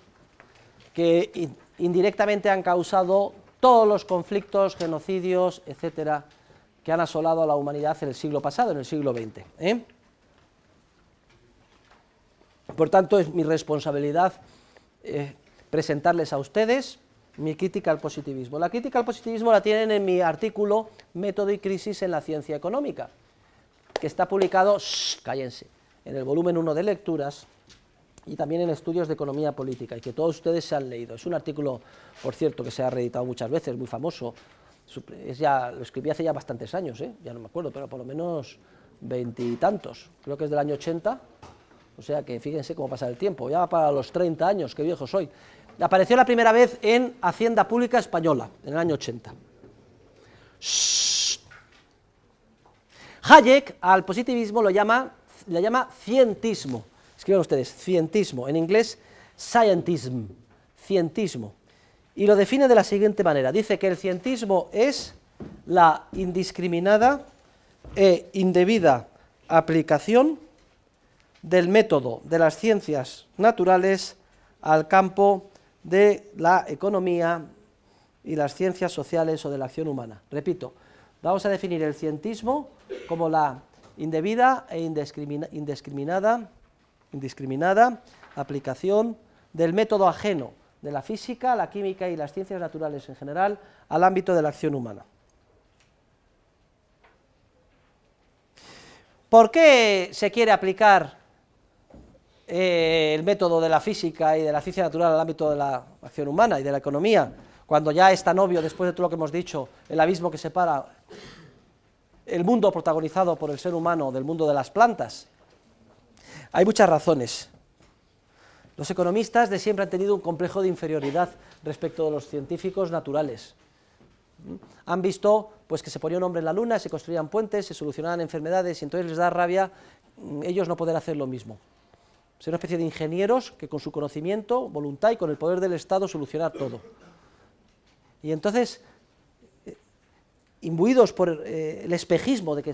que indirectamente han causado todos los conflictos, genocidios, etcétera, que han asolado a la humanidad en el siglo pasado, en el siglo XX. ¿eh? Por tanto, es mi responsabilidad eh, presentarles a ustedes mi crítica al positivismo. La crítica al positivismo la tienen en mi artículo Método y crisis en la ciencia económica, que está publicado, cállense, en el volumen 1 de lecturas, y también en estudios de economía política, y que todos ustedes se han leído. Es un artículo, por cierto, que se ha reeditado muchas veces, muy famoso. ya, lo escribí hace ya bastantes años, ¿eh? ya no me acuerdo, pero por lo menos veintitantos. Creo que es del año 80. O sea que fíjense cómo pasa el tiempo. Ya para los 30 años, qué viejo soy. Apareció la primera vez en Hacienda Pública Española, en el año 80. Hayek al positivismo lo llama, le llama cientismo escriban ustedes, cientismo, en inglés scientism, cientismo. Y lo define de la siguiente manera, dice que el cientismo es la indiscriminada e indebida aplicación del método de las ciencias naturales al campo de la economía y las ciencias sociales o de la acción humana. Repito, vamos a definir el cientismo como la indebida e indiscriminada indiscriminada aplicación del método ajeno de la física, la química y las ciencias naturales en general al ámbito de la acción humana. ¿Por qué se quiere aplicar eh, el método de la física y de la ciencia natural al ámbito de la acción humana y de la economía, cuando ya es tan obvio, después de todo lo que hemos dicho, el abismo que separa el mundo protagonizado por el ser humano del mundo de las plantas hay muchas razones. Los economistas de siempre han tenido un complejo de inferioridad respecto a los científicos naturales. ¿Mm? Han visto pues, que se ponía un hombre en la luna, se construían puentes, se solucionaban enfermedades y entonces les da rabia mm, ellos no poder hacer lo mismo. Ser una especie de ingenieros que con su conocimiento, voluntad y con el poder del Estado solucionar todo. Y entonces, eh, imbuidos por eh, el espejismo de que,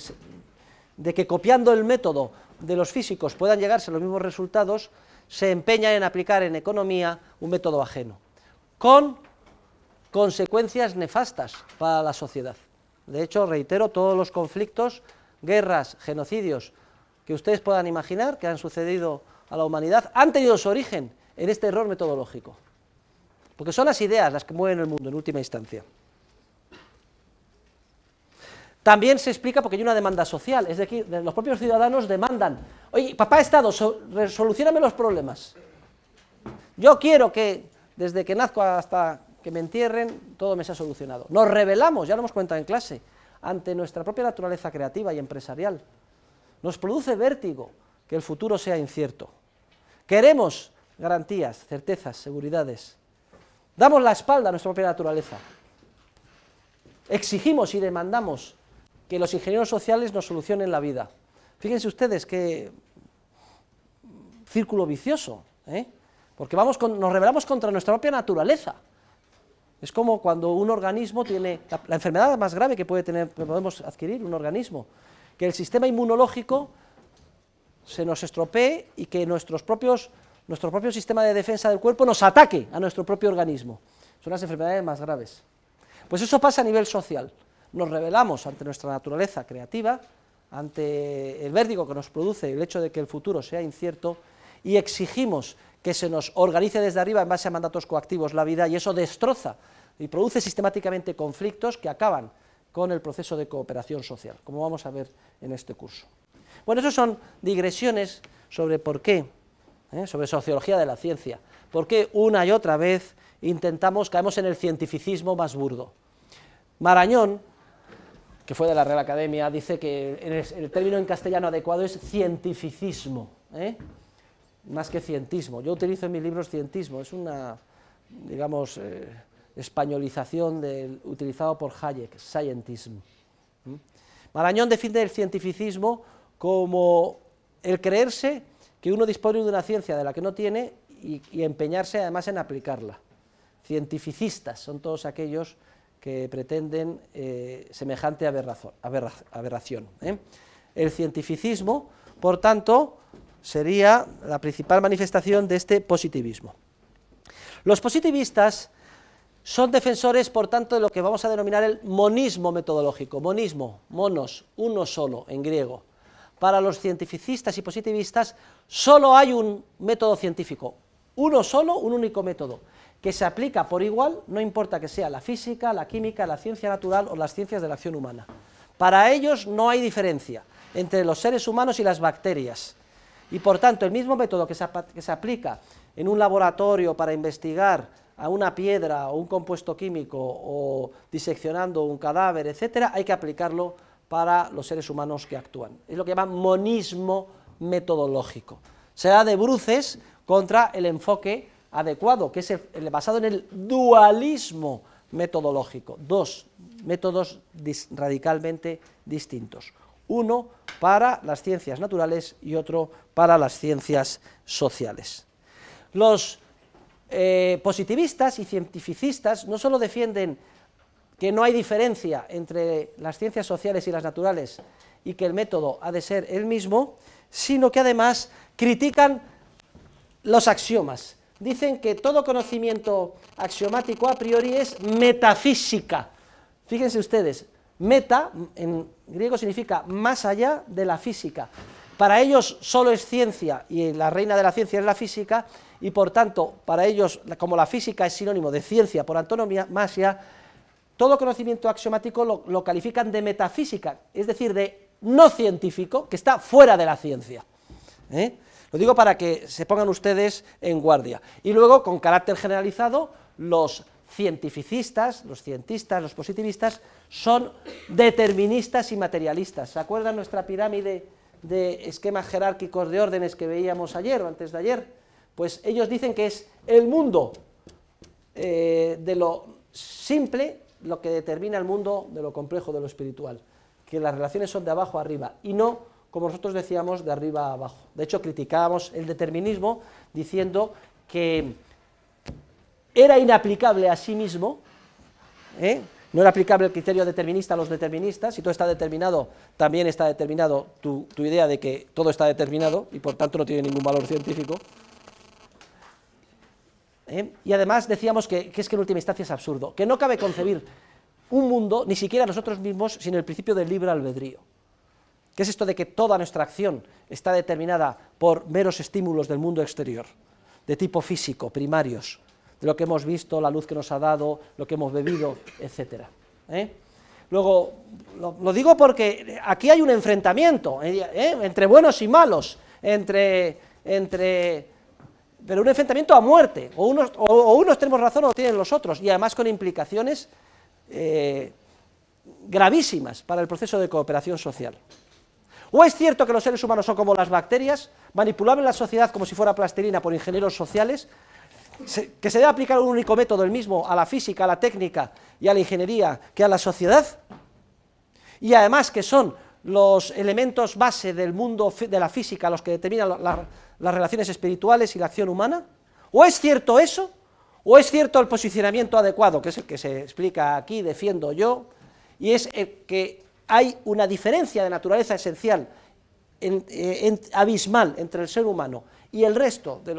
de que copiando el método de los físicos puedan llegarse a los mismos resultados, se empeñan en aplicar en economía un método ajeno, con consecuencias nefastas para la sociedad. De hecho, reitero, todos los conflictos, guerras, genocidios que ustedes puedan imaginar que han sucedido a la humanidad han tenido su origen en este error metodológico. Porque son las ideas las que mueven el mundo en última instancia. También se explica porque hay una demanda social, es decir, los propios ciudadanos demandan, oye, papá Estado, so los problemas. Yo quiero que desde que nazco hasta que me entierren, todo me sea solucionado. Nos revelamos, ya lo hemos comentado en clase, ante nuestra propia naturaleza creativa y empresarial. Nos produce vértigo que el futuro sea incierto. Queremos garantías, certezas, seguridades. Damos la espalda a nuestra propia naturaleza. Exigimos y demandamos que los ingenieros sociales nos solucionen la vida. Fíjense ustedes qué círculo vicioso, ¿eh? porque vamos nos rebelamos contra nuestra propia naturaleza. Es como cuando un organismo tiene, la, enfermedad más grave que puede tener, podemos adquirir un organismo, que el sistema inmunológico se nos estropee y que nuestros propios, nuestro propio sistema de defensa del cuerpo nos ataque a nuestro propio organismo. Son las enfermedades más graves. Pues eso pasa a nivel social nos revelamos ante nuestra naturaleza creativa, ante el vértigo que nos produce el hecho de que el futuro sea incierto, y exigimos que se nos organice desde arriba en base a mandatos coactivos la vida, y eso destroza y produce sistemáticamente conflictos que acaban con el proceso de cooperación social, como vamos a ver en este curso. Bueno, esas son digresiones sobre por qué, ¿eh? sobre sociología de la ciencia, por qué una y otra vez intentamos, caemos en el cientificismo más burdo. Marañón, que fue de la Real Academia, dice que el, término en castellano adecuado es cientificismo, ¿eh? más que cientismo. Yo utilizo en mis libros cientismo, es una, digamos, eh, españolización del, utilizado por Hayek, scientism. Marañón define el cientificismo como el creerse que uno dispone de una ciencia de la que no tiene y empeñarse además en aplicarla. Cientificistas son todos aquellos que pretenden eh, semejante aberración. ¿eh? El cientificismo, por tanto, sería la principal manifestación de este positivismo. Los positivistas son defensores, por tanto, de lo que vamos a denominar el monismo metodológico. Monismo, monos, uno solo, en griego. Para los cientificistas y positivistas, solo hay un método científico. Uno solo, un único método que se aplica por igual, no importa que sea la física, la química, la ciencia natural o las ciencias de la acción humana. Para ellos no hay diferencia entre los seres humanos y las bacterias. Y por tanto, el mismo método que se, aplica en un laboratorio para investigar a una piedra o un compuesto químico o diseccionando un cadáver, etc., hay que aplicarlo para los seres humanos que actúan. Es lo que llaman monismo metodológico. Se da de bruces contra el enfoque adecuado, que es el, basado en el dualismo metodológico. Dos métodos radicalmente distintos. Uno para las ciencias naturales y otro para las ciencias sociales. Los eh, positivistas y cientificistas no solo defienden que no hay diferencia entre las ciencias sociales y las naturales y que el método ha de ser el mismo, sino que además critican los axiomas, dicen que todo conocimiento axiomático a priori es metafísica. Fíjense ustedes, meta en griego significa más allá de la física. Para ellos solo es ciencia y la reina de la ciencia es la física y por tanto para ellos como la física es sinónimo de ciencia por antonomía, más todo conocimiento axiomático lo, califican de metafísica, es decir, de no científico que está fuera de la ciencia. ¿eh? Lo digo para que se pongan ustedes en guardia. Y luego, con carácter generalizado, los cientificistas, los cientistas, los positivistas, son deterministas y materialistas. ¿Se acuerdan nuestra pirámide de esquemas jerárquicos de órdenes que veíamos ayer o antes de ayer? Pues ellos dicen que es el mundo eh, de lo simple lo que determina el mundo de lo complejo, de lo espiritual, que las relaciones son de abajo a arriba y no como nosotros decíamos, de arriba a abajo. De hecho, criticábamos el determinismo diciendo que era inaplicable a sí mismo, ¿eh? no era aplicable el criterio determinista a los deterministas, si todo está determinado, también está determinado tu, idea de que todo está determinado y por tanto no tiene ningún valor científico. ¿Eh? Y además decíamos que, que, es que en última instancia es absurdo, que no cabe concebir un mundo, ni siquiera nosotros mismos, sin el principio del libre albedrío. ¿Qué es esto de que toda nuestra acción está determinada por meros estímulos del mundo exterior, de tipo físico, primarios, de lo que hemos visto, la luz que nos ha dado, lo que hemos bebido, etcétera? ¿eh? Luego, lo, digo porque aquí hay un enfrentamiento eh, eh, entre buenos y malos, entre, pero un enfrentamiento a muerte, o unos, tenemos razón o tienen los otros, y además con implicaciones gravísimas para el proceso de cooperación social. ¿O es cierto que los seres humanos son como las bacterias, manipulables en la sociedad como si fuera plastilina por ingenieros sociales, que se debe aplicar un único método, el mismo, a la física, a la técnica y a la ingeniería que a la sociedad? Y además que son los elementos base del mundo de la física los que determinan las relaciones espirituales y la acción humana? ¿O es cierto eso? ¿O es cierto el posicionamiento adecuado, que es el que se explica aquí, defiendo yo, y es el que hay una diferencia de naturaleza esencial, eh, abismal, entre el ser humano y el resto de,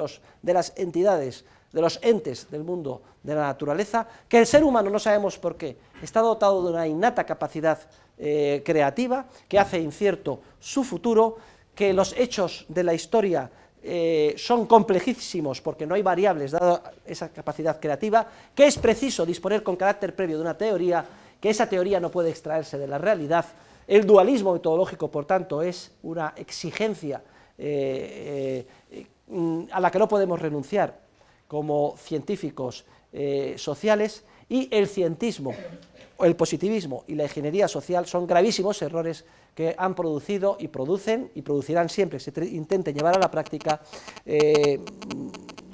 las entidades, de los entes del mundo de la naturaleza, que el ser humano, no sabemos por qué, está dotado de una innata capacidad eh, creativa que hace incierto su futuro, que los hechos de la historia eh, son complejísimos porque no hay variables, dada esa capacidad creativa, que es preciso disponer con carácter previo de una teoría que esa teoría no puede extraerse de la realidad. El dualismo metodológico, por tanto, es una exigencia eh, eh, mm, a la que no podemos renunciar como científicos eh, sociales y el cientismo, el positivismo y la ingeniería social son gravísimos errores que han producido y producen y producirán siempre se intenten llevar a la práctica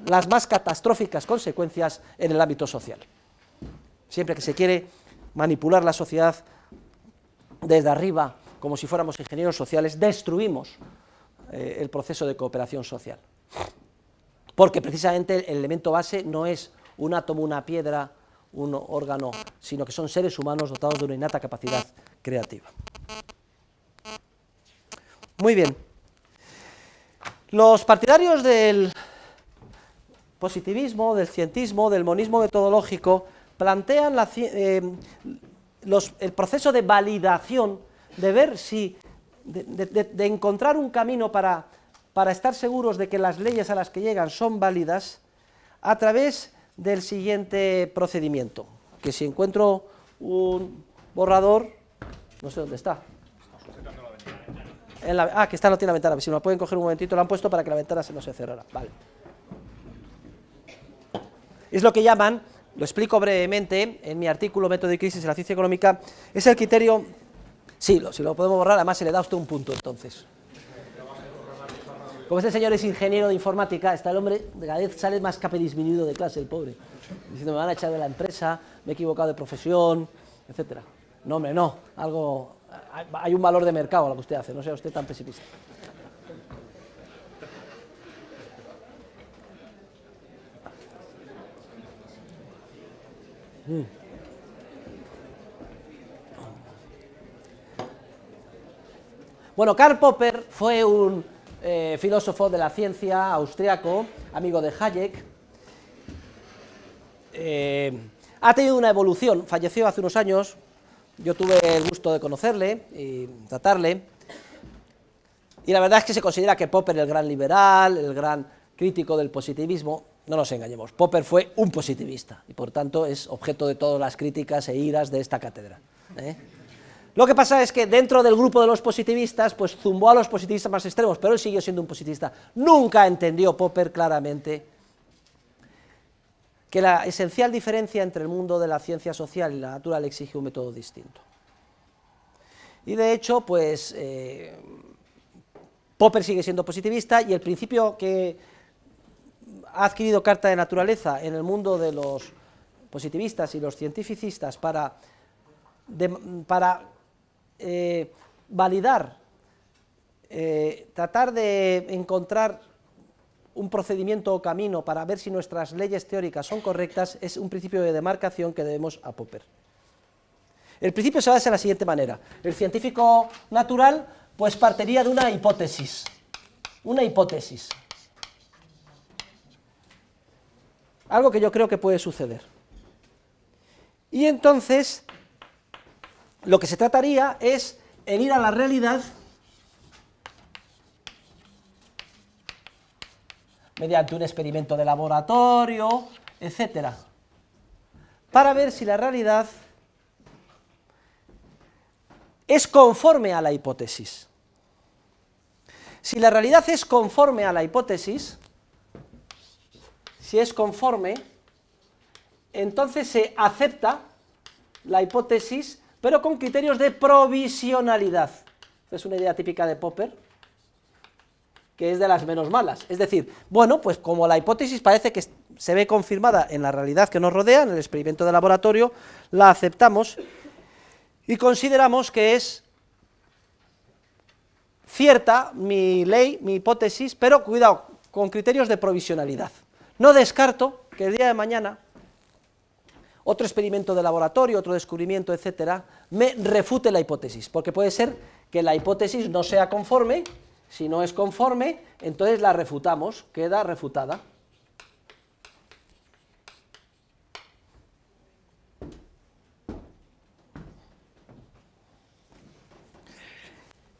las más catastróficas consecuencias en el ámbito social. Siempre que se quiere manipular la sociedad desde arriba, como si fuéramos ingenieros sociales, destruimos eh, el proceso de cooperación social. Porque precisamente el elemento base no es un átomo, una piedra, un órgano, sino que son seres humanos dotados de una innata capacidad creativa. Muy bien. Los partidarios del positivismo, del cientismo, del monismo metodológico, plantean eh, el proceso de validación, de ver si, de, encontrar un camino para, estar seguros de que las leyes a las que llegan son válidas, a través del siguiente procedimiento, que si encuentro un borrador, no sé dónde está. la, ah, que está no tiene la ventana, si me la pueden coger un momentito, lo han puesto para que la ventana se no se cerrara, vale. Es lo que llaman lo explico brevemente en mi artículo Método de crisis en la ciencia económica, es el criterio, sí, si lo podemos borrar, además se le da a usted un punto entonces. Como este señor es ingeniero de informática, está el hombre, cada vez sale más cape disminuido de clase, el pobre. Diciendo, me van a echar de la empresa, me he equivocado de profesión, etcétera. No, hombre, no, algo, hay un valor de mercado a lo que usted hace, no sea usted tan pesimista. Mm. Bueno, Karl Popper fue un eh, filósofo de la ciencia austriaco, amigo de Hayek. Eh, ha tenido una evolución, falleció hace unos años, yo tuve el gusto de conocerle y tratarle. Y la verdad es que se considera que Popper el gran liberal, el gran crítico del positivismo, no nos engañemos, Popper fue un positivista y por tanto es objeto de todas las críticas e iras de esta cátedra. ¿eh? Lo que pasa es que dentro del grupo de los positivistas, pues zumbó a los positivistas más extremos, pero él siguió siendo un positivista. Nunca entendió Popper claramente que la esencial diferencia entre el mundo de la ciencia social y la natural exige un método distinto. Y de hecho, pues eh, Popper sigue siendo positivista y el principio que ha adquirido carta de naturaleza en el mundo de los positivistas y los cientificistas para, eh, validar, eh, tratar de encontrar un procedimiento o camino para ver si nuestras leyes teóricas son correctas, es un principio de demarcación que debemos a Popper. El principio se basa de la siguiente manera. El científico natural pues partiría de una hipótesis. Una hipótesis. Algo que yo creo que puede suceder. Y entonces, lo que se trataría es en ir a la realidad mediante un experimento de laboratorio, etcétera, para ver si la realidad es conforme a la hipótesis. Si la realidad es conforme a la hipótesis, si es conforme, entonces se acepta la hipótesis, pero con criterios de provisionalidad. Es una idea típica de Popper, que es de las menos malas. Es decir, bueno, pues como la hipótesis parece que se ve confirmada en la realidad que nos rodea, en el experimento de laboratorio, la aceptamos y consideramos que es cierta mi ley, mi hipótesis, pero cuidado, con criterios de provisionalidad. No descarto que el día de mañana otro experimento de laboratorio, otro descubrimiento, etcétera, me refute la hipótesis, porque puede ser que la hipótesis no sea conforme, si no es conforme, entonces la refutamos, queda refutada.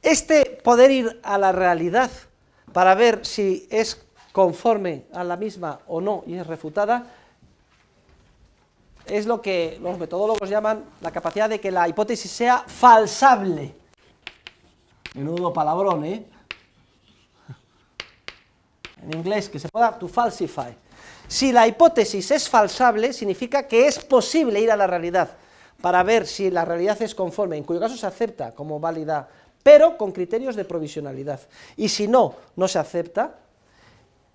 Este poder ir a la realidad para ver si es conforme a la misma o no y es refutada, es lo que los metodólogos llaman la capacidad de que la hipótesis sea falsable. Menudo palabrón, ¿eh? En inglés, que se pueda to falsify. Si la hipótesis es falsable, significa que es posible ir a la realidad para ver si la realidad es conforme, en cuyo caso se acepta como válida, pero con criterios de provisionalidad. Y si no, no se acepta,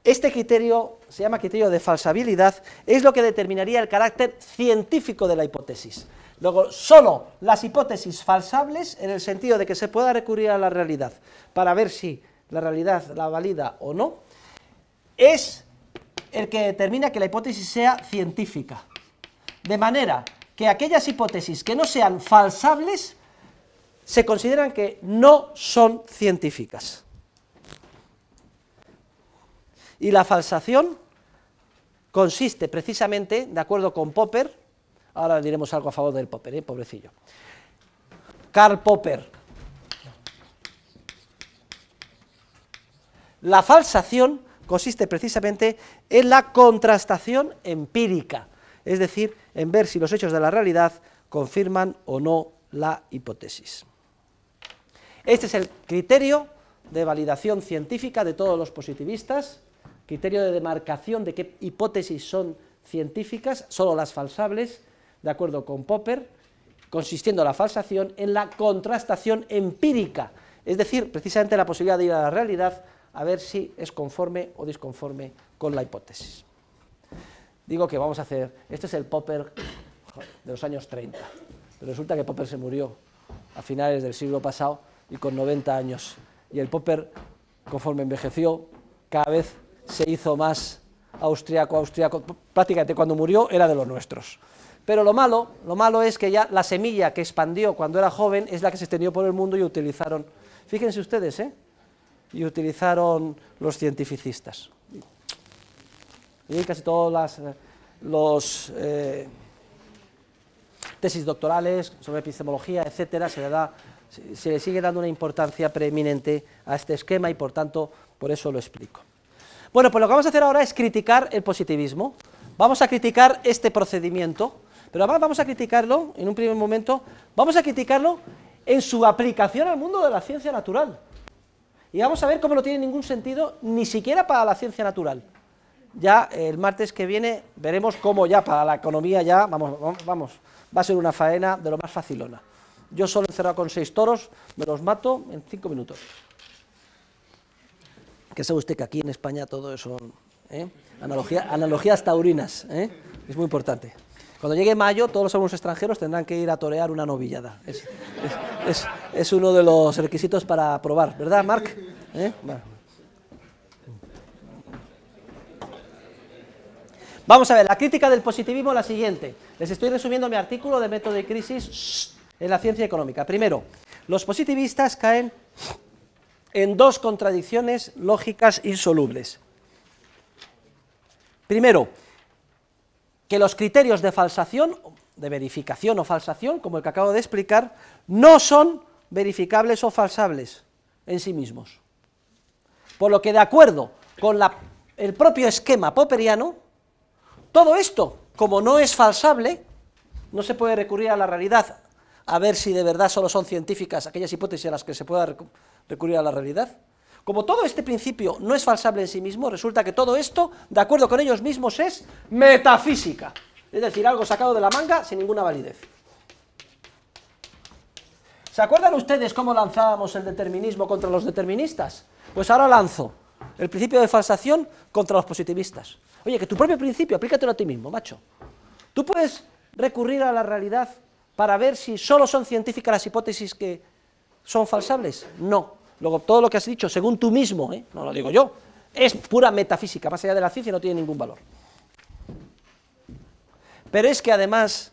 este criterio, se llama criterio de falsabilidad, es lo que determinaría el carácter científico de la hipótesis. Luego, solo las hipótesis falsables, en el sentido de que se pueda recurrir a la realidad para ver si la realidad la valida o no, es el que determina que la hipótesis sea científica. De manera que aquellas hipótesis que no sean falsables se consideran que no son científicas. Y la falsación consiste precisamente, de acuerdo con Popper, ahora diremos algo a favor del Popper, ¿eh? pobrecillo. Karl Popper. La falsación consiste precisamente en la contrastación empírica, es decir, en ver si los hechos de la realidad confirman o no la hipótesis. Este es el criterio de validación científica de todos los positivistas criterio de demarcación de qué hipótesis son científicas, solo las falsables, de acuerdo con Popper, consistiendo la falsación en la contrastación empírica, es decir, precisamente la posibilidad de ir a la realidad a ver si es conforme o disconforme con la hipótesis. Digo que vamos a hacer, este es el Popper de los años 30, resulta que Popper se murió a finales del siglo pasado y con 90 años, y el Popper, conforme envejeció, cada vez se hizo más austriaco, austriaco, prácticamente cuando murió era de los nuestros. Pero lo malo, lo malo es que ya la semilla que expandió cuando era joven es la que se extendió por el mundo y utilizaron, fíjense ustedes, ¿eh? y utilizaron los cientificistas. Y casi todas las eh, los, eh, tesis doctorales sobre epistemología, etcétera, se le, da, se le sigue dando una importancia preeminente a este esquema y por tanto por eso lo explico. Bueno, pues lo que vamos a hacer ahora es criticar el positivismo. Vamos a criticar este procedimiento, pero además vamos a criticarlo en un primer momento, vamos a criticarlo en su aplicación al mundo de la ciencia natural. Y vamos a ver cómo no tiene ningún sentido ni siquiera para la ciencia natural. Ya eh, el martes que viene veremos cómo ya para la economía ya, vamos, vamos, va a ser una faena de lo más facilona. Yo solo cerrado con seis toros, me los mato en cinco minutos que sabe usted que aquí en España todo eso... ¿eh? Analogía, analogías taurinas, ¿eh? es muy importante. Cuando llegue mayo, todos los alumnos extranjeros tendrán que ir a torear una novillada. Es, uno de los requisitos para probar, ¿verdad, Marc? ¿Eh? Vamos a ver, la crítica del positivismo es la siguiente. Les estoy resumiendo mi artículo de método de crisis en la ciencia económica. Primero, los positivistas caen en dos contradicciones lógicas insolubles. Primero, que los criterios de falsación, de verificación o falsación, como el que acabo de explicar, no son verificables o falsables en sí mismos. Por lo que de acuerdo con el propio esquema popperiano, todo esto, como no es falsable, no se puede recurrir a la realidad a ver si de verdad solo son científicas aquellas hipótesis a las que se pueda recurrir a la realidad. Como todo este principio no es falsable en sí mismo, resulta que todo esto, de acuerdo con ellos mismos, es metafísica. Es decir, algo sacado de la manga sin ninguna validez. ¿Se acuerdan ustedes cómo lanzábamos el determinismo contra los deterministas? Pues ahora lanzo el principio de falsación contra los positivistas. Oye, que tu propio principio, aplícatelo a ti mismo, macho. Tú puedes recurrir a la realidad para ver si solo son científicas las hipótesis que ¿Son falsables? No. Luego, todo lo que has dicho, según tú mismo, ¿eh? no lo digo yo, es pura metafísica, más allá de la ciencia no tiene ningún valor. Pero es que además,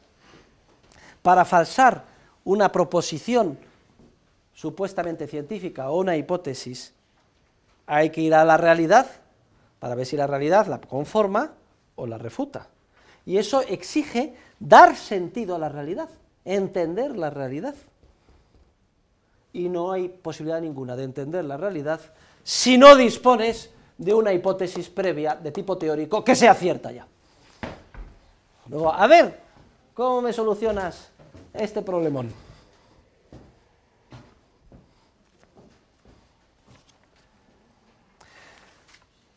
para falsar una proposición supuestamente científica o una hipótesis, hay que ir a la realidad para ver si la realidad la conforma o la refuta. Y eso exige dar sentido a la realidad, entender la realidad y no hay posibilidad ninguna de entender la realidad si no dispones de una hipótesis previa de tipo teórico que sea cierta ya. Luego, a ver, ¿cómo me solucionas este problemón?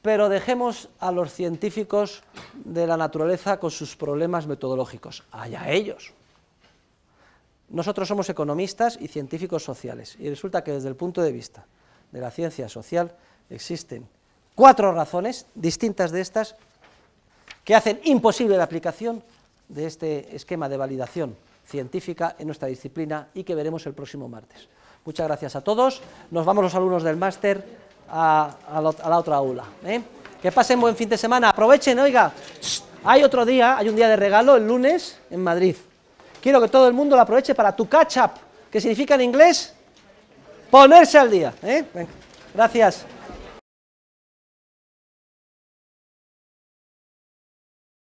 Pero dejemos a los científicos de la naturaleza con sus problemas metodológicos. Allá ellos. Nosotros somos economistas y científicos sociales y resulta que desde el punto de vista de la ciencia social existen cuatro razones distintas de estas que hacen imposible la aplicación de este esquema de validación científica en nuestra disciplina y que veremos el próximo martes. Muchas gracias a todos. Nos vamos los alumnos del máster a, la otra aula. ¿eh? Que pasen buen fin de semana. Aprovechen, oiga. hay otro día, hay un día de regalo el lunes en Madrid. Quiero que todo el mundo lo aproveche para tu catch up, que significa en inglés ponerse al día. ¿eh? Gracias.